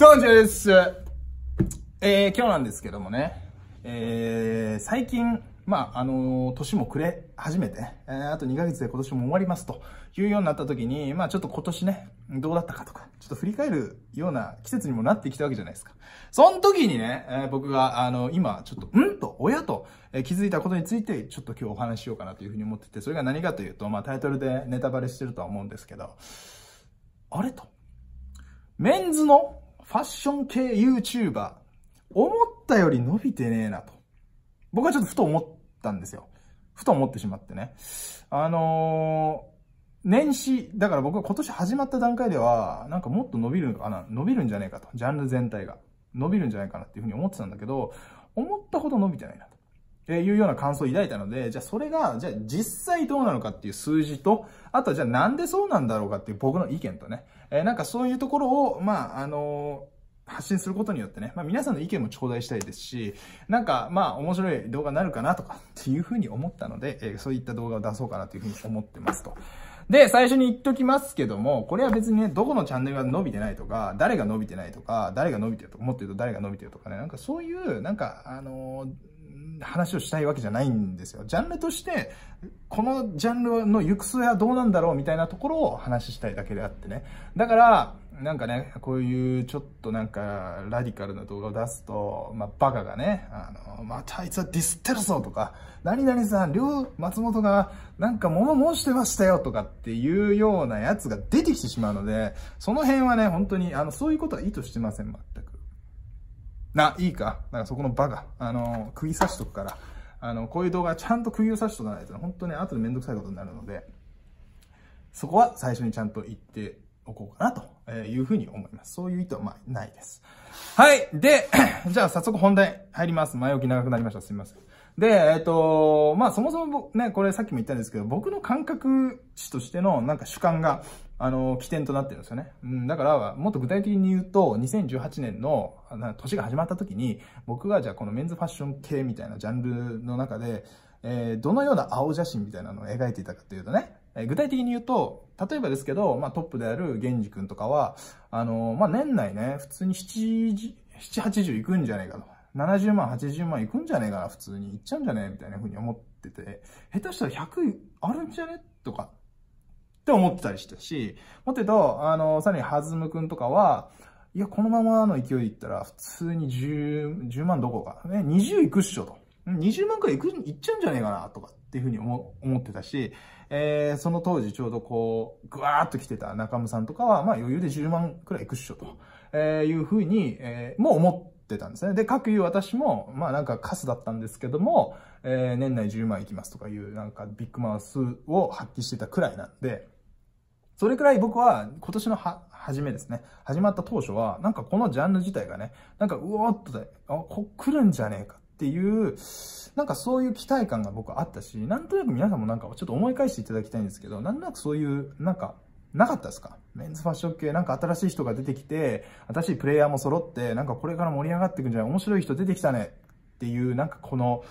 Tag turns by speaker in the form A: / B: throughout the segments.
A: どんじです。えー、今日なんですけどもね、えー、最近、まあ、あのー、年も暮れ始めて、えー、あと2ヶ月で今年も終わりますというようになった時に、まあ、ちょっと今年ね、どうだったかとか、ちょっと振り返るような季節にもなってきたわけじゃないですか。その時にね、えー、僕が、あの、今、ちょっと、んと、親と、え気づいたことについて、ちょっと今日お話ししようかなというふうに思ってて、それが何かというと、まあ、タイトルでネタバレしてるとは思うんですけど、あれと。メンズのファッション系 YouTuber、思ったより伸びてねえなと。僕はちょっとふと思ったんですよ。ふと思ってしまってね。あのー、年始、だから僕は今年始まった段階では、なんかもっと伸びるのかな、伸びるんじゃねえかと。ジャンル全体が。伸びるんじゃないかなっていうふうに思ってたんだけど、思ったほど伸びてないなと。えいうような感想を抱いたので、じゃあそれが、じゃあ実際どうなのかっていう数字と、あとはじゃあなんでそうなんだろうかっていう僕の意見とね、えー、なんかそういうところを、まあ、あのー発信することによってね、まあ、皆さんの意見も頂戴したいですし、なんかまあ面白い動画になるかなとかっていうふうに思ったので、えー、そういった動画を出そうかなというふうに思ってますと。で、最初に言っときますけども、これは別にね、どこのチャンネルが伸びてないとか、誰が伸びてないとか、誰が伸びてるとか、ってると誰が伸びてるとかね、なんかそういう、なんか、あのー話をしたいわけじゃないんですよ。ジャンルとして、このジャンルの行く末はどうなんだろうみたいなところを話したいだけであってね。だから、なんかね、こういうちょっとなんかラディカルな動画を出すと、まあバカがね、あの、またあいつはディスってるぞとか、何々さん、両松本がなんか物申してましたよとかっていうようなやつが出てきてしまうので、その辺はね、本当に、あの、そういうことは意図してません、全く。な、いいか。なんかそこのバカ。あの、釘刺しとくから。あの、こういう動画ちゃんと釘を刺しとかないと、本当に後でめんどくさいことになるので、そこは最初にちゃんと言っておこうかなというふうに思います。そういう意図はまあないです。はい。で、じゃあ早速本題入ります。前置き長くなりました。すみません。で、えっ、と、まあ、そもそもね、これさっきも言ったんですけど、僕の感覚値としてのなんか主観が、あの、起点となってるんですよね。うん、だから、もっと具体的に言うと、2018年の、年が始まった時に、僕がじゃあこのメンズファッション系みたいなジャンルの中で、えー、どのような青写真みたいなのを描いていたかというとね、えー、具体的に言うと、例えばですけど、まあ、トップである源氏くんとかは、あのまあ、年内ね、普通に7時、7、80行くんじゃないかと。70万、80万いくんじゃねえかな、普通に。いっちゃうんじゃねえみたいな風に思ってて、下手したら100あるんじゃねとか、って思ってたりしたし、もっと言うと、あの、さらにはずむくんとかは、いや、このままの勢いでいったら、普通に10、10万どこか、ね、20いくっしょと。20万くらいいく、行っちゃうんじゃねえかな、とかっていうふうに思ってたし、えー、その当時ちょうどこう、ぐわーっと来てた中村さんとかは、まあ余裕で10万くらいいくっしょと、えー、いうふうに、えー、もう思って、ってたんですね。で、各言う私も、まあなんかカスだったんですけども、えー、年内10万いきますとかいうなんかビッグマウスを発揮してたくらいなんで、それくらい僕は今年のは、初めですね、始まった当初は、なんかこのジャンル自体がね、なんかうおーっとで、あ、こ、来るんじゃねえかっていう、なんかそういう期待感が僕あったし、なんとなく皆さんもなんかちょっと思い返していただきたいんですけど、なんとなくそういう、なんかなかったですかメンズファッション系、なんか新しい人が出てきて、新しいプレイヤーも揃って、なんかこれから盛り上がっていくんじゃない面白い人出てきたねっていう、なんかこの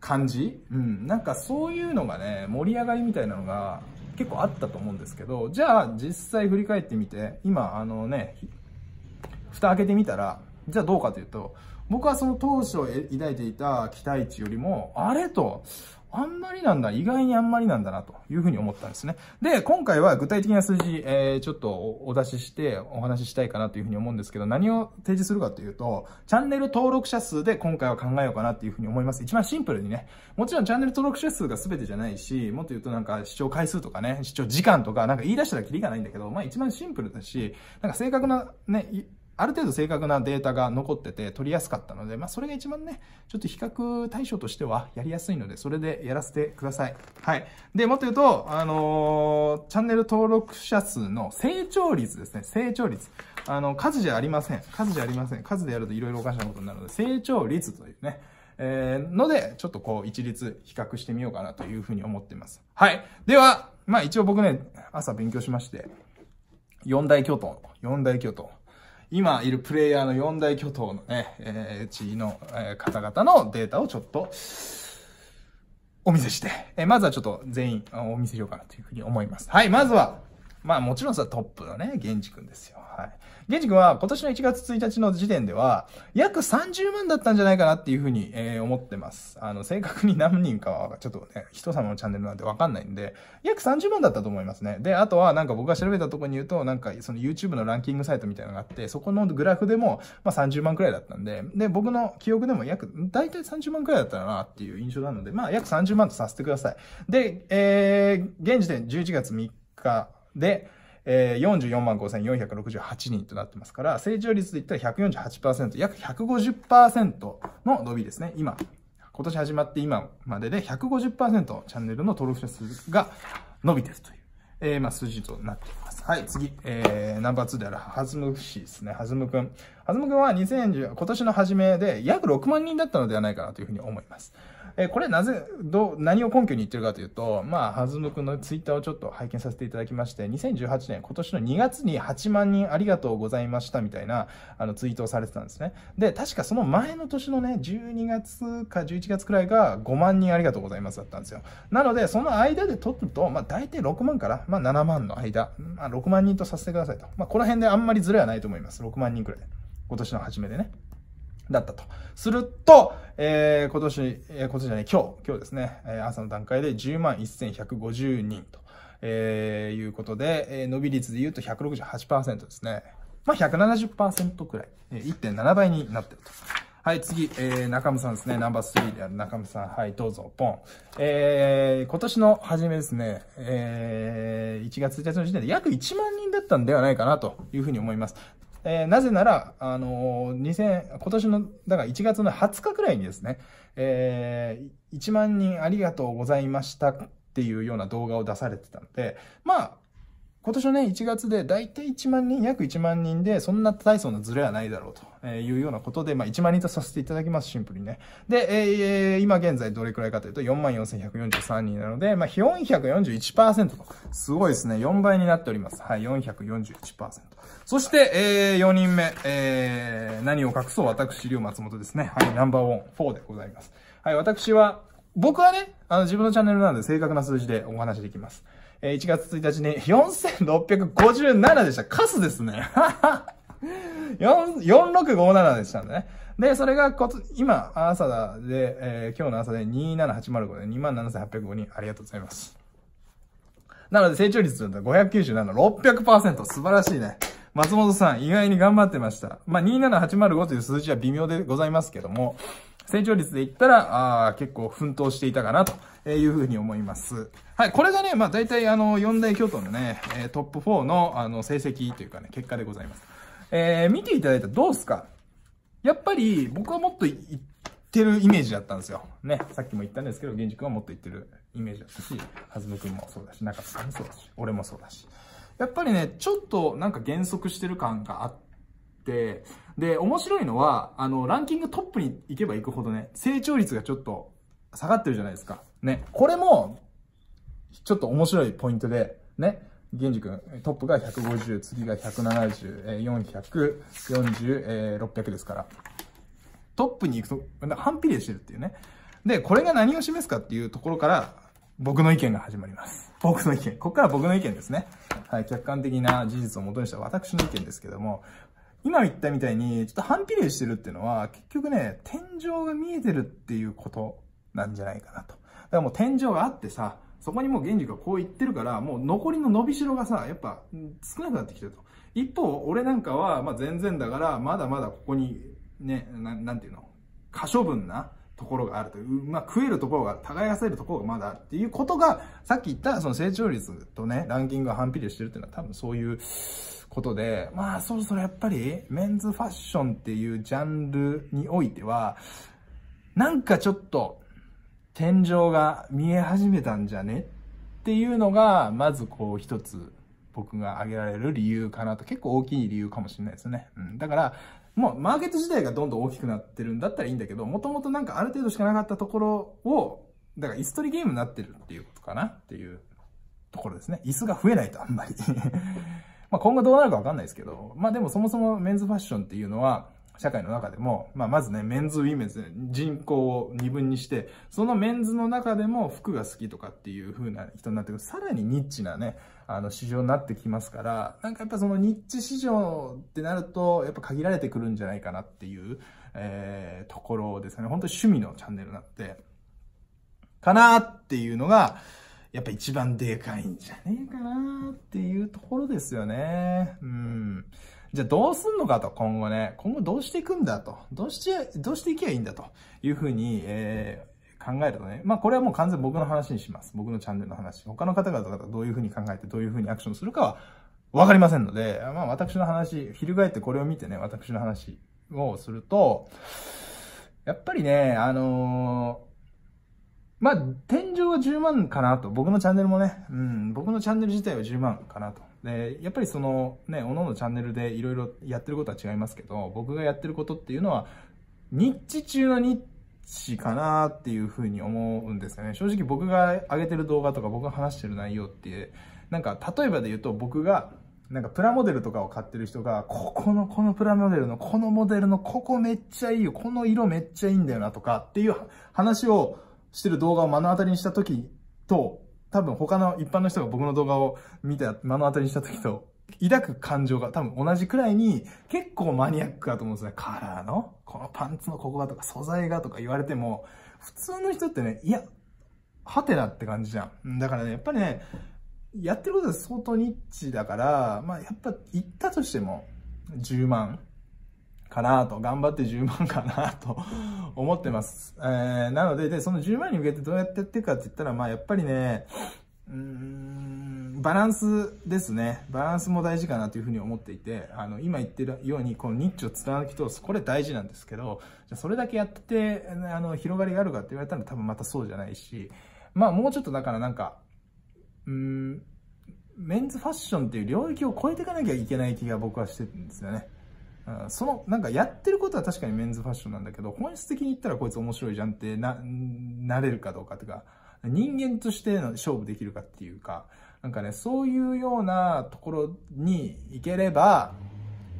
A: 感じうん。なんかそういうのがね、盛り上がりみたいなのが結構あったと思うんですけど、じゃあ実際振り返ってみて、今あのね、蓋開けてみたら、じゃあどうかというと、僕はその当初抱いていた期待値よりも、あれと、あんまりなんだ、意外にあんまりなんだなというふうに思ったんですね。で、今回は具体的な数字、えー、ちょっとお出ししてお話ししたいかなというふうに思うんですけど、何を提示するかというと、チャンネル登録者数で今回は考えようかなというふうに思います。一番シンプルにね、もちろんチャンネル登録者数が全てじゃないし、もっと言うとなんか視聴回数とかね、視聴時間とか、なんか言い出したらキリがないんだけど、まあ一番シンプルだし、なんか正確なね、ある程度正確なデータが残ってて取りやすかったので、まあ、それが一番ね、ちょっと比較対象としてはやりやすいので、それでやらせてください。はい。で、もっと言うと、あのー、チャンネル登録者数の成長率ですね。成長率。あの、数じゃありません。数じゃありません。数でやると色々おかしなことになるので、成長率というね。えー、ので、ちょっとこう一律比較してみようかなというふうに思っています。はい。では、まあ一応僕ね、朝勉強しまして、四大巨頭、四大巨頭。今いるプレイヤーの四大巨頭のね、えー、地位の、えー、方々のデータをちょっと、お見せして、えー、まずはちょっと全員お見せしようかなというふうに思います。はい、まずは、まあもちろんさ、トップのね、源氏くんですよ。はい。源氏くんは今年の1月1日の時点では、約30万だったんじゃないかなっていうふうに、えー、思ってます。あの、正確に何人かは、ちょっとね、人様のチャンネルなんてわかんないんで、約30万だったと思いますね。で、あとはなんか僕が調べたところに言うと、なんかその YouTube のランキングサイトみたいなのがあって、そこのグラフでも、まあ30万くらいだったんで、で、僕の記憶でも約、大体30万くらいだったなっていう印象なので、まあ約30万とさせてください。で、えー、現時点11月3日、で、えー、44万5468人となってますから、成長率で言ったら148%、約150%の伸びですね。今、今年始まって今までで150%チャンネルの登録者数が伸びてるという、えー、まあ、数字となっています。はい、次、えー、ナンバー2である、はずむしですね。はずむくん。はずむくんは2010、今年の初めで約6万人だったのではないかなというふうに思います。えこれなぜ、どう、何を根拠に言ってるかというと、まあ、はずむくんのツイッターをちょっと拝見させていただきまして、2018年、今年の2月に8万人ありがとうございましたみたいな、あの、ツイートをされてたんですね。で、確かその前の年のね、12月か11月くらいが5万人ありがとうございますだったんですよ。なので、その間で取ると、まあ、大体6万から、まあ、7万の間、まあ、6万人とさせてくださいと。まあ、この辺であんまりずれはないと思います。6万人くらいで。今年の初めでね。だったと。すると、えー、今年、えー、今年じゃない、今日、今日ですね、えー、朝の段階で10万1150人と、えー、いうことで、えー、伸び率で言うと168%ですね。まあ、170%くらい、えー、1.7倍になってると。はい、次、えー、中村さんですね。ナンバー3である中村さん。はい、どうぞ、ポン。えー、今年の初めですね、えー、1月1日の時点で約1万人だったんではないかなというふうに思います。えー、なぜなら、あのー、2000、今年の、だから1月の20日くらいにですね、えー、1万人ありがとうございましたっていうような動画を出されてたので、まあ、今年のね、1月で大体1万人、約1万人で、そんな大層なズレはないだろうというようなことで、まあ1万人とさせていただきます、シンプルにね。で、えー、今現在どれくらいかというと44,143人なので、まあ441%と、すごいですね、4倍になっております。はい、441%。そして、えー、4人目、えー、何を隠そう、私、龍松本ですね。はい、ナンバーワン、フォーでございます。はい、私は、僕はね、あの自分のチャンネルなので正確な数字でお話できます。えー、1月1日に4657でした。カスですね。4657 でしたね。で、それがこつ、今、朝で、えー、今日の朝で27805で27805人、ありがとうございます。なので、成長率だと597、600%。素晴らしいね。松本さん、意外に頑張ってました。まあ、27805という数字は微妙でございますけども、成長率で言ったら、あ結構奮闘していたかなというふうに思います。はい、これがね、まあ大体あの、四大巨頭のね、トップ4のあの、成績というかね、結果でございます。えー、見ていただいたらどうすかやっぱり僕はもっといってるイメージだったんですよ。ね、さっきも言ったんですけど、源氏くんはもっといってるイメージだったし、はずむくんもそうだし、中津さんもそうだし、俺もそうだし。やっぱりね、ちょっとなんか減速してる感があって、て、で、面白いのは、あの、ランキングトップに行けば行くほどね、成長率がちょっと下がってるじゃないですか。ね。これも、ちょっと面白いポイントで、ね。源氏君、トップが150、次が170、えー、440、えー、600ですから。トップに行くと、反比例してるっていうね。で、これが何を示すかっていうところから、僕の意見が始まります。僕の意見。ここから僕の意見ですね。はい、客観的な事実をもとにした私の意見ですけども、今言ったみたいに、ちょっと反比例してるっていうのは、結局ね、天井が見えてるっていうことなんじゃないかなと。だからもう天井があってさ、そこにもう原理がこう言ってるから、もう残りの伸びしろがさ、やっぱ少なくなってきてると。一方、俺なんかは、まあ全然だから、まだまだここに、ね、ななんていうの、可処分な、ところがあるという、まあ、食えるところが、耕せるところがまだあるっていうことが、さっき言ったその成長率とね、ランキングが反比例してるっていうのは多分そういうことで、まあそろそろやっぱりメンズファッションっていうジャンルにおいては、なんかちょっと天井が見え始めたんじゃねっていうのが、まずこう一つ僕が挙げられる理由かなと、結構大きい理由かもしれないですね。うん、だから、もうマーケット自体がどんどん大きくなってるんだったらいいんだけど、もともとなんかある程度しかなかったところを、だから椅子取りゲームになってるっていうことかなっていうところですね。椅子が増えないとあんまり まあ今後どうなるかわかんないですけど、まあでもそもそもメンズファッションっていうのは、社会の中でも、まあ、まずね、メンズ、ウィメンズ、人口を二分にして、そのメンズの中でも服が好きとかっていう風な人になってくる。さらにニッチなね、あの、市場になってきますから、なんかやっぱそのニッチ市場ってなると、やっぱ限られてくるんじゃないかなっていう、えー、ところですね。本当趣味のチャンネルになって、かなっていうのが、やっぱ一番でかいんじゃねえかなっていうところですよね。うん。じゃあどうすんのかと、今後ね。今後どうしていくんだと。どうして、どうしていけばいいんだというふうに、えー考えるとね、まあこれはもう完全に僕の話にします。僕のチャンネルの話。他の方々がどういうふうに考えて、どういうふうにアクションするかはわかりませんので、まあ私の話、翻ってこれを見てね、私の話をすると、やっぱりね、あのーまあ、天井は10万かなと。僕のチャンネルもね、うん、僕のチャンネル自体は10万かなと。で、やっぱりその、ね、おののチャンネルでいろいろやってることは違いますけど、僕がやってることっていうのは、ニッチ中のニッチかなっていうふうに思うんですよね。正直僕が上げてる動画とか僕が話してる内容って、なんか例えばで言うと僕が、なんかプラモデルとかを買ってる人が、ここの、このプラモデルの、このモデルの、ここめっちゃいいよ、この色めっちゃいいんだよなとかっていう話を、してる動画を目の当たりにした時と、多分他の一般の人が僕の動画を見て目の当たりにした時と、抱く感情が多分同じくらいに結構マニアックだと思うんですね。カラーの、このパンツのここがとか素材がとか言われても、普通の人ってね、いや、ハテナって感じじゃん。だからね、やっぱりね、やってることは相当ニッチだから、まあやっぱ行ったとしても10万かなと、頑張って10万かなと思ってます。えー、なので、で、その10万に向けてどうやってやっていくかって言ったら、まあやっぱりね、うん、バランスですね。バランスも大事かなというふうに思っていて、あの、今言ってるように、このニッチを貫き通す、これ大事なんですけど、じゃそれだけやってて、あの、広がりがあるかって言われたら多分またそうじゃないし、まあもうちょっとだからなんか、うん、メンズファッションっていう領域を超えていかなきゃいけない気が僕はしてるんですよね。その、なんかやってることは確かにメンズファッションなんだけど、本質的に言ったらこいつ面白いじゃんってな、なれるかどうかというか、人間としての勝負できるかっていうか、なんかね、そういうようなところに行ければ、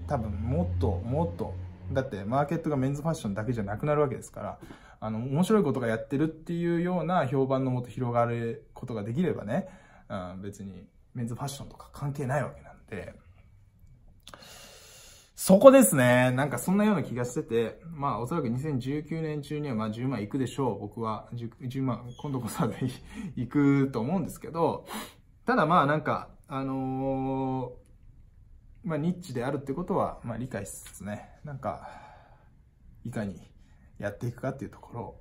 A: 多分もっともっと、だってマーケットがメンズファッションだけじゃなくなるわけですから、あの、面白いことがやってるっていうような評判のもと広がることができればね、うん、別にメンズファッションとか関係ないわけなんで、そこですね。なんかそんなような気がしてて、まあおそらく2019年中にはまあ10万いくでしょう。僕は 10, 10万、今度こそは いくと思うんですけど、ただまあなんか、あのー、まあニッチであるってことは、まあ理解しつつね、なんか、いかにやっていくかっていうところ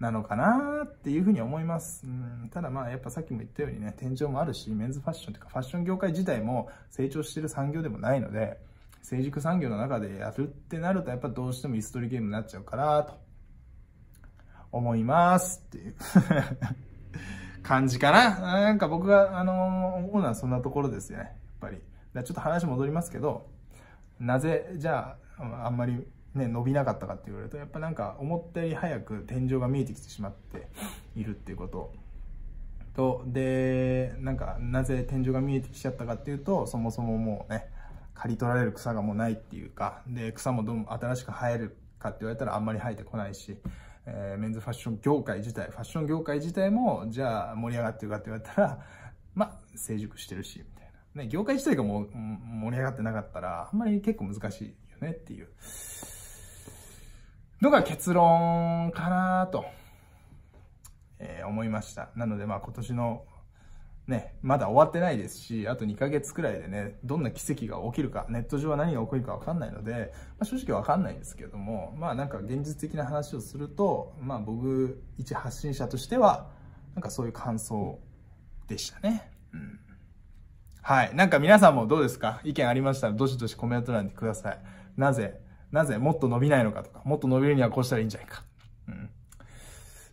A: なのかなっていうふうに思います。うんただまあやっぱさっきも言ったようにね、天井もあるし、メンズファッションというかファッション業界自体も成長してる産業でもないので、成熟産業の中でやるってなると、やっぱどうしても椅子取りゲームになっちゃうかなと、思いますっていう 感じかな。なんか僕が、あのー、思うのはそんなところですよね。やっぱり。ちょっと話戻りますけど、なぜ、じゃあ、あんまりね、伸びなかったかって言われると、やっぱなんか思ったより早く天井が見えてきてしまっているっていうこと。と、で、なんか、なぜ天井が見えてきちゃったかっていうと、そもそももうね、刈り取られる草がもうないっていうか、で、草もどん新しく生えるかって言われたらあんまり生えてこないし、えー、メンズファッション業界自体、ファッション業界自体も、じゃあ盛り上がってるかって言われたら、まあ、成熟してるし、みたいな。ね、業界自体がもう盛り上がってなかったら、あんまり結構難しいよねっていう。のが結論かなと、えー、思いました。なのでまあ今年のね、まだ終わってないですし、あと2ヶ月くらいでね、どんな奇跡が起きるか、ネット上は何が起こるかわかんないので、まあ、正直わかんないんですけれども、まあなんか現実的な話をすると、まあ僕、一発信者としては、なんかそういう感想でしたね。うん。はい。なんか皆さんもどうですか意見ありましたら、どしどしコメント欄でください。なぜ、なぜもっと伸びないのかとか、もっと伸びるにはこうしたらいいんじゃないか。うん。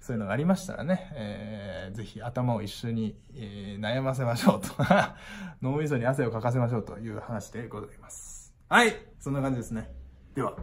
A: そういうのがありましたらね、えー、ぜひ頭を一緒に、えー、悩ませましょうと 脳みそに汗をかかせましょうという話でございます。はい、そんな感じですね。では。